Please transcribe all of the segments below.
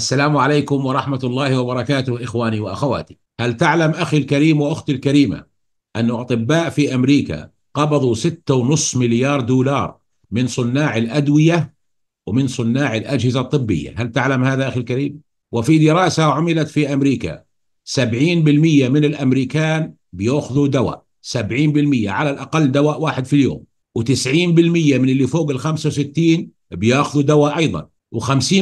السلام عليكم ورحمة الله وبركاته إخواني وأخواتي هل تعلم أخي الكريم وأختي الكريمة أن أطباء في أمريكا قبضوا 6.5 مليار دولار من صناع الأدوية ومن صناع الأجهزة الطبية هل تعلم هذا أخي الكريم؟ وفي دراسة عملت في أمريكا 70% من الأمريكان بيأخذوا دواء 70% على الأقل دواء واحد في اليوم و90% من اللي فوق ال 65 بياخذوا دواء أيضا و50%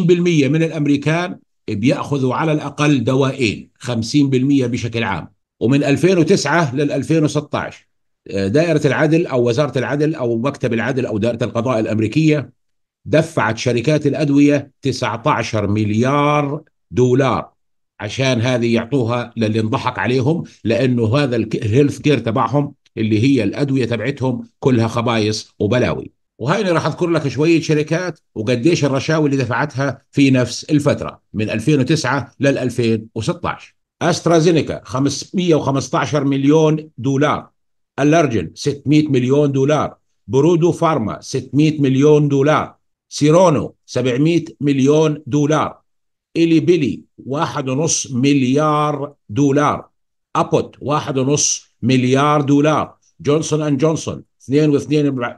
من الامريكان بياخذوا على الاقل دوائين 50% بشكل عام ومن 2009 لل 2016 آه، دائره العدل او وزاره العدل او مكتب العدل او دائره القضاء الامريكيه دفعت شركات الادويه 19 مليار دولار عشان هذه يعطوها للي انضحك عليهم لانه هذا الهيلث كير تبعهم اللي هي الادويه تبعتهم كلها خبايص وبلاوي وهيني راح اذكر لك شويه شركات وقديش الرشاوي اللي دفعتها في نفس الفتره من 2009 لل 2016 استرازينيكا 515 مليون دولار الارجن 600 مليون دولار برودو فارما 600 مليون دولار سيرونو 700 مليون دولار إلي بيلي 1.5 مليار دولار أبوت 1.5 مليار دولار جونسون أند جونسون 2.2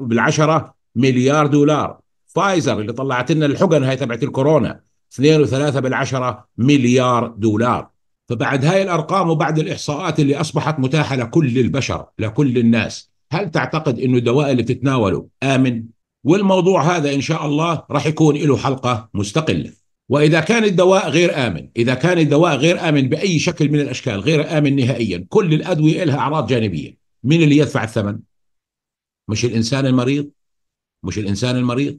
بالعشرة مليار دولار فايزر اللي طلعت لنا الحقن هاي تبعت الكورونا 2.3 بالعشرة مليار دولار فبعد هاي الأرقام وبعد الإحصاءات اللي أصبحت متاحة لكل البشر لكل الناس هل تعتقد أنه الدواء اللي بتتناوله آمن؟ والموضوع هذا إن شاء الله راح يكون له حلقة مستقلة وإذا كان الدواء غير آمن إذا كان الدواء غير آمن بأي شكل من الأشكال غير آمن نهائيا كل الأدوية لها أعراض جانبية من اللي يدفع الثمن؟ مش الإنسان المريض مش الانسان المريض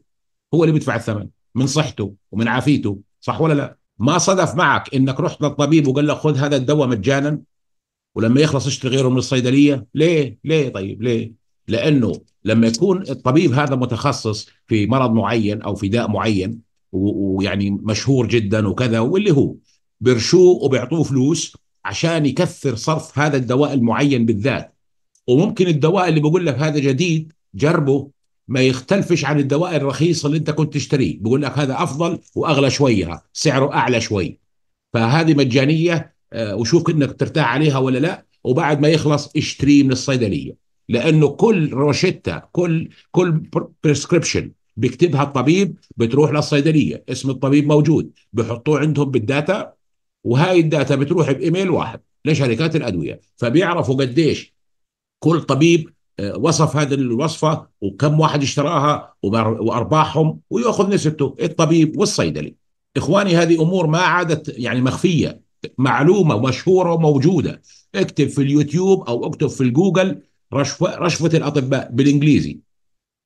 هو اللي بيدفع الثمن من صحته ومن عافيته صح ولا لا ما صدف معك انك رحت للطبيب وقال لك خذ هذا الدواء مجانا ولما يخلص اشتري غيره من الصيدليه ليه ليه طيب ليه لانه لما يكون الطبيب هذا متخصص في مرض معين او في داء معين ويعني مشهور جدا وكذا واللي هو بيرشوه وبيعطوه فلوس عشان يكثر صرف هذا الدواء المعين بالذات وممكن الدواء اللي بقول لك هذا جديد جربه ما يختلفش عن الدواء الرخيص اللي انت كنت تشتريه بيقول لك هذا افضل واغلى شويه سعره اعلى شوي فهذه مجانيه آه، وشوف انك ترتاح عليها ولا لا وبعد ما يخلص اشتريه من الصيدليه لانه كل روشتة كل كل بريسكريبشن بيكتبها الطبيب بتروح للصيدليه اسم الطبيب موجود بحطوه عندهم بالداتا وهاي الداتا بتروح بايميل واحد لشركات الادويه فبيعرفوا قديش كل طبيب وصف هذه الوصفه وكم واحد اشتراها وارباحهم وياخذ نسبته الطبيب والصيدلي. اخواني هذه امور ما عادت يعني مخفيه معلومه مشهوره وموجوده اكتب في اليوتيوب او اكتب في الجوجل رشفه رشفه الاطباء بالانجليزي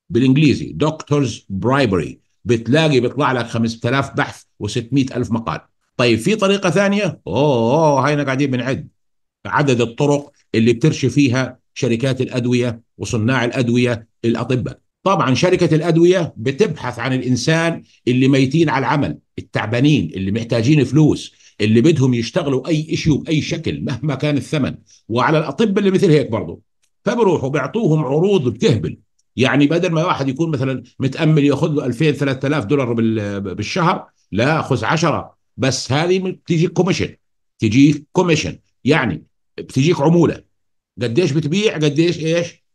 بالانجليزي دكتورز برايبري بتلاقي بيطلع لك 5000 بحث و600 الف مقال طيب في طريقه ثانيه اوه, أوه هينا قاعدين بنعد عدد الطرق اللي بترشي فيها شركات الادويه وصناع الادويه الاطباء طبعا شركه الادويه بتبحث عن الانسان اللي ميتين على العمل التعبانين اللي محتاجين فلوس اللي بدهم يشتغلوا اي شيء باي شكل مهما كان الثمن وعلى الاطباء اللي مثل هيك برضه فبروحوا بيعطوهم عروض بتهبل يعني بدل ما واحد يكون مثلا متامل ياخذ له 2000 3000 دولار بالشهر لا خذ 10 بس هذه بتجيك كوميشن تجيك كوميشن يعني بتجيك عموله قديش بتبيع قديش ايش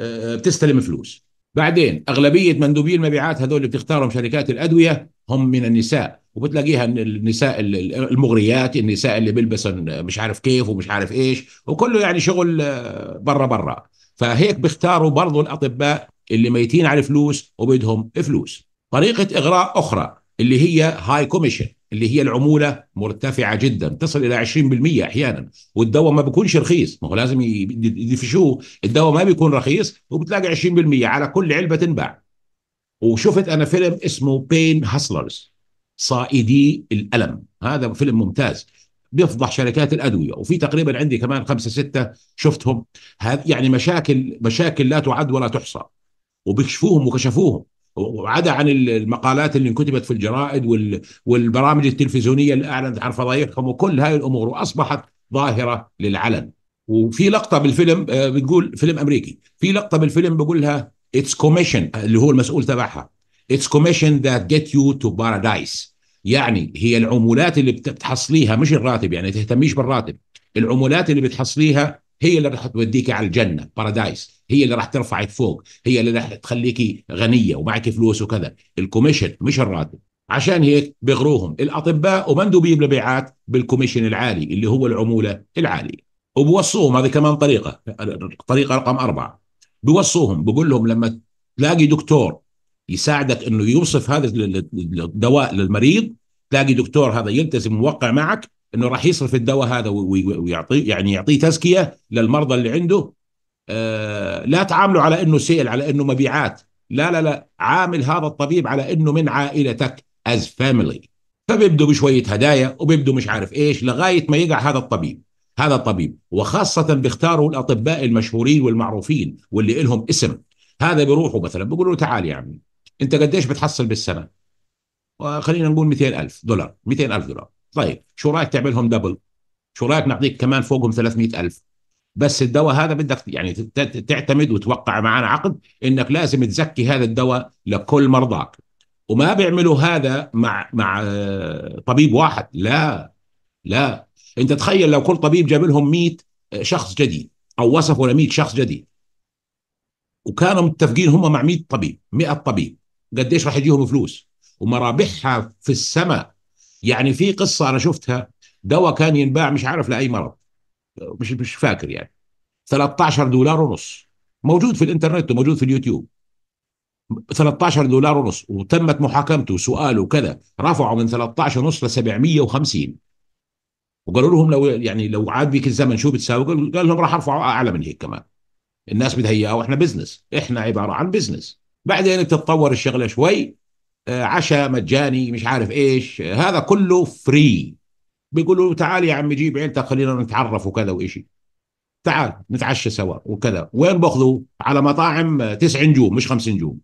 آه، بتستلم فلوس بعدين اغلبيه مندوبي المبيعات هذول اللي بتختارهم شركات الادويه هم من النساء وبتلاقيها النساء المغريات النساء اللي بيلبسن مش عارف كيف ومش عارف ايش وكله يعني شغل آه، برا برا فهيك بيختاروا برضو الاطباء اللي ميتين على فلوس وبدهم فلوس طريقه اغراء اخرى اللي هي هاي كوميشن اللي هي العموله مرتفعه جدا تصل الى 20% احيانا والدواء ما بيكونش رخيص ما هو لازم يدفشوه الدواء ما بيكون رخيص وبتلاقي 20% على كل علبه تنباع وشفت انا فيلم اسمه بين هاسلرز صائدي الالم هذا فيلم ممتاز بيفضح شركات الادويه وفي تقريبا عندي كمان خمسه سته شفتهم يعني مشاكل مشاكل لا تعد ولا تحصى وبيكشفوهم وكشفوهم وعدا عن المقالات اللي انكتبت في الجرائد والبرامج التلفزيونيه اللي اعلنت عن فضايحهم وكل هاي الامور واصبحت ظاهره للعلن وفي لقطه بالفيلم آه، بتقول فيلم امريكي في لقطه بالفيلم بقولها اتس كوميشن اللي هو المسؤول تبعها اتس كوميشن ذات جيت يو تو بارادايس يعني هي العمولات اللي بتحصليها مش الراتب يعني تهتميش بالراتب العمولات اللي بتحصليها هي اللي راح توديك على الجنه بارادايس هي اللي راح ترفعك فوق هي اللي راح تخليكي غنيه ومعك فلوس وكذا الكوميشن مش الراتب عشان هيك بغروهم الاطباء ومندوبين المبيعات بالكوميشن العالي اللي هو العموله العاليه وبوصوهم هذه كمان طريقه طريقه رقم اربعه بوصوهم بقول لهم لما تلاقي دكتور يساعدك انه يوصف هذا الدواء للمريض تلاقي دكتور هذا يلتزم موقع معك انه راح يصرف الدواء هذا ويعطيه يعني يعطيه تزكيه للمرضى اللي عنده آه، لا تعامله على انه سيل على انه مبيعات لا لا لا عامل هذا الطبيب على انه من عائلتك از فاميلي فبيبدوا بشويه هدايا وبيبدوا مش عارف ايش لغايه ما يقع هذا الطبيب هذا الطبيب وخاصه بيختاروا الاطباء المشهورين والمعروفين واللي لهم اسم هذا بيروحوا مثلا بيقولوا له تعال يا عمي انت قديش بتحصل بالسنه؟ وخلينا نقول 200000 دولار 200000 دولار طيب شو رايك تعملهم دبل شو رايك نعطيك كمان فوقهم 300 ألف بس الدواء هذا بدك يعني تعتمد وتوقع معنا عقد انك لازم تزكي هذا الدواء لكل مرضاك وما بيعملوا هذا مع مع آه، طبيب واحد لا لا انت تخيل لو كل طبيب جاب لهم 100 آه، شخص جديد او وصفوا ل 100 شخص جديد وكانوا متفقين هم مع 100 طبيب 100 طبيب قديش راح يجيهم فلوس ومرابحها في السماء يعني في قصه انا شفتها دواء كان ينباع مش عارف لاي مرض مش مش فاكر يعني 13 دولار ونص موجود في الانترنت وموجود في اليوتيوب 13 دولار ونص وتمت محاكمته وسؤاله وكذا رفعوا من 13 ونص ل 750 وقالوا لهم لو يعني لو عاد بيك الزمن شو بتساوي؟ قال لهم راح ارفعه اعلى من هيك كمان. الناس بدها اياه واحنا بزنس، احنا عباره عن بزنس. بعدين بتتطور الشغله شوي آه، عشاء مجاني مش عارف ايش آه، هذا كله فري بيقولوا تعال يا عمي جيب عيلتك خلينا نتعرف وكذا وإشي تعال نتعشى سوا وكذا وين باخذوا على مطاعم آه، تسع نجوم مش خمس نجوم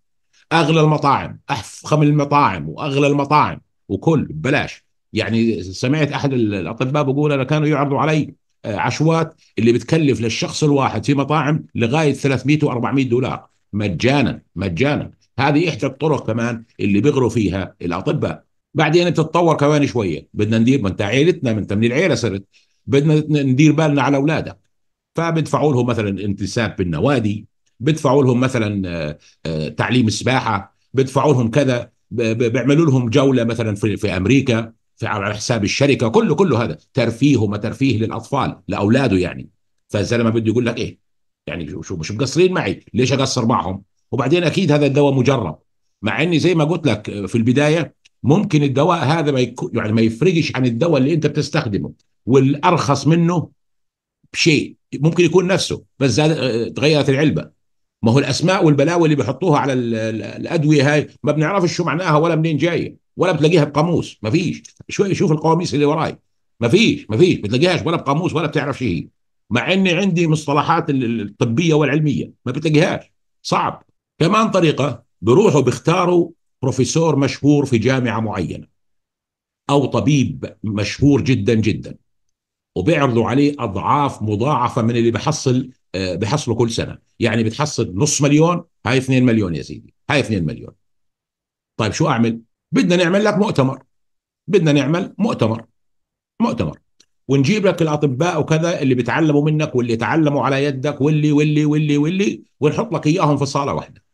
اغلى المطاعم احفخم المطاعم واغلى المطاعم وكل ببلاش يعني سمعت احد الاطباء بيقول انا كانوا يعرضوا علي عشوات اللي بتكلف للشخص الواحد في مطاعم لغايه 300 و400 دولار مجانا مجانا هذه احدى الطرق كمان اللي بيغروا فيها الاطباء بعدين بتتطور كمان شويه بدنا ندير ما انت عيلتنا من انت من العيله صرت بدنا ندير بالنا على اولادك فبدفعوا لهم مثلا انتساب بالنوادي بدفعوا لهم مثلا آه، آه، تعليم السباحه بدفعوا لهم كذا بيعملوا لهم جوله مثلا في, في امريكا في على حساب الشركه كله كله هذا ترفيه وما ترفيه للاطفال لاولاده يعني فالزلمه بده يقول لك ايه يعني شو مش مقصرين معي ليش اقصر معهم وبعدين اكيد هذا الدواء مجرب مع اني زي ما قلت لك في البدايه ممكن الدواء هذا ما يكو يعني ما يفرقش عن الدواء اللي انت بتستخدمه والارخص منه بشيء ممكن يكون نفسه بس تغيرت العلبه ما هو الاسماء والبلاوي اللي بيحطوها على الادويه هاي ما بنعرفش شو معناها ولا منين جايه ولا بتلاقيها بقاموس ما فيش شوي شوف القواميس اللي وراي ما فيش ما فيش بتلاقيهاش ولا بقاموس ولا بتعرف شيء هي مع اني عندي مصطلحات الطبيه والعلميه ما بتلاقيهاش صعب كمان طريقة بروحوا بيختاروا بروفيسور مشهور في جامعة معينة أو طبيب مشهور جدا جدا وبيعرضوا عليه أضعاف مضاعفة من اللي بحصل آه، بحصله كل سنة يعني بتحصل نص مليون هاي 2 مليون يا سيدي هاي 2 مليون طيب شو أعمل بدنا نعمل لك مؤتمر بدنا نعمل مؤتمر مؤتمر ونجيب لك الاطباء وكذا اللي بيتعلموا منك واللي تعلموا على يدك واللي واللي واللي واللي ونحط لك اياهم في صاله واحده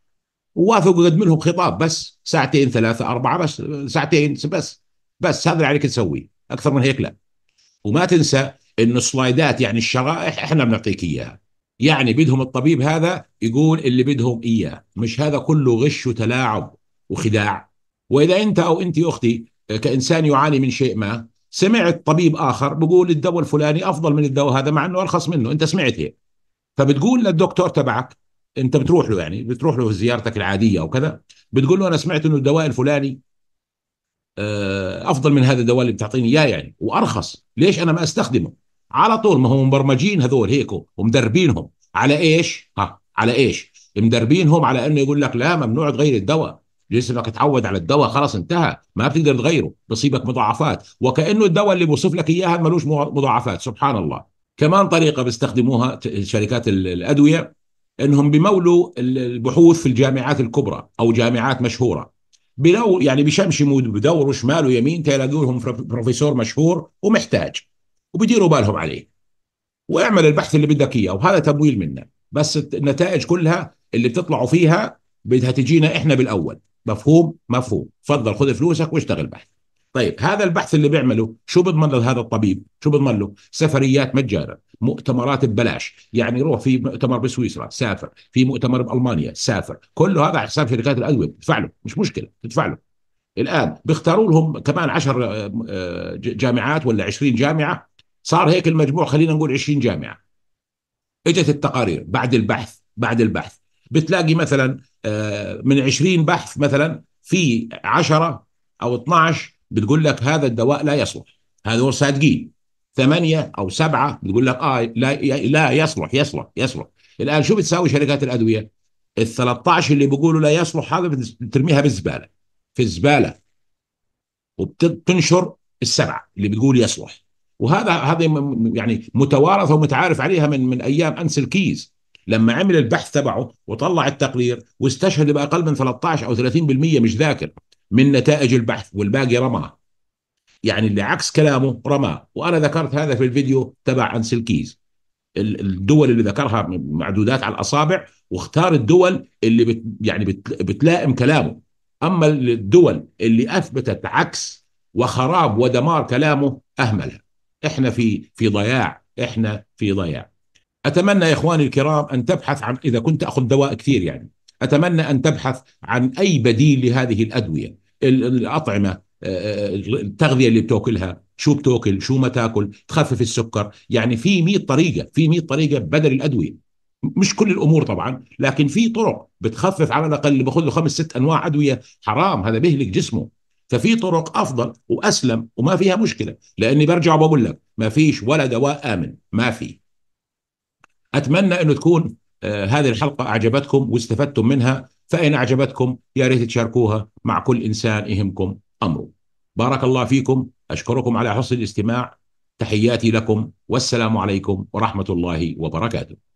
وواثق وقدم لهم خطاب بس ساعتين ثلاثه اربعه بس ساعتين بس بس هذا اللي عليك تسويه اكثر من هيك لا وما تنسى ان السلايدات يعني الشرائح احنا بنعطيك اياها يعني بدهم الطبيب هذا يقول اللي بدهم اياه مش هذا كله غش وتلاعب وخداع واذا انت او انت اختي كانسان يعاني من شيء ما سمعت طبيب اخر بقول الدواء الفلاني افضل من الدواء هذا مع انه ارخص منه انت سمعت هيك فبتقول للدكتور تبعك انت بتروح له يعني بتروح له في زيارتك العاديه وكذا بتقول له انا سمعت انه الدواء الفلاني آه، افضل من هذا الدواء اللي بتعطيني اياه يعني وارخص ليش انا ما استخدمه على طول ما هم مبرمجين هذول هيك ومدربينهم على ايش ها على ايش مدربينهم على انه يقول لك لا ممنوع تغير الدواء جسمك اتعود على الدواء خلاص انتهى ما بتقدر تغيره بصيبك مضاعفات وكانه الدواء اللي بوصف لك اياها ملوش مضاعفات سبحان الله كمان طريقه بيستخدموها شركات الادويه انهم بيمولوا البحوث في الجامعات الكبرى او جامعات مشهوره بلو يعني بشمشموا بدوروا شمال ويمين تلاقوا لهم بروفيسور مشهور ومحتاج وبيديروا بالهم عليه واعمل البحث اللي بدك اياه وهذا تمويل منا بس النتائج كلها اللي بتطلعوا فيها بدها تجينا احنا بالاول مفهوم مفهوم تفضل خذ فلوسك واشتغل بحث طيب هذا البحث اللي بيعمله شو بضمن له هذا الطبيب شو بضمن له سفريات مجانا مؤتمرات ببلاش يعني روح في مؤتمر بسويسرا سافر في مؤتمر بالمانيا سافر كل هذا على حساب شركات الادويه بتدفع له مش مشكله بتدفع له الان بيختاروا لهم كمان 10 آه، جامعات ولا 20 جامعه صار هيك المجموع خلينا نقول 20 جامعه اجت التقارير بعد البحث بعد البحث بتلاقي مثلا آه، من 20 بحث مثلا في 10 او 12 بتقول لك هذا الدواء لا يصلح هذا هو صادقين ثمانية أو سبعة بتقول لك آه لا لا يصلح يصلح يصلح الآن شو بتساوي شركات الأدوية ال 13 اللي بيقولوا لا يصلح هذا بترميها بالزبالة في الزبالة وبتنشر السبعة اللي بتقول يصلح وهذا هذه يعني متوارثة ومتعارف عليها من من أيام أنس الكيز لما عمل البحث تبعه وطلع التقرير واستشهد باقل من 13 او 30% مش ذاكر من نتائج البحث والباقي رمى يعني اللي عكس كلامه رمى وانا ذكرت هذا في الفيديو تبع عن سلكيز الدول اللي ذكرها معدودات على الاصابع واختار الدول اللي بت يعني بت بتلائم كلامه اما الدول اللي اثبتت عكس وخراب ودمار كلامه اهملها احنا في في ضياع احنا في ضياع اتمنى يا اخواني الكرام ان تبحث عن اذا كنت اخذ دواء كثير يعني اتمنى ان تبحث عن اي بديل لهذه الادويه الاطعمه آه، آه، التغذيه اللي بتاكلها شو بتاكل شو ما تاكل تخفف السكر يعني في 100 طريقه في 100 طريقه بدل الادويه مش كل الامور طبعا لكن في طرق بتخفف على الاقل اللي باخذ له خمس ست انواع ادويه حرام هذا بيهلك جسمه ففي طرق افضل واسلم وما فيها مشكله لاني برجع بقول لك ما فيش ولا دواء امن ما في اتمنى انه تكون آه، هذه الحلقه اعجبتكم واستفدتم منها فان اعجبتكم يا ريت تشاركوها مع كل انسان يهمكم امره بارك الله فيكم اشكركم على حسن الاستماع تحياتي لكم والسلام عليكم ورحمه الله وبركاته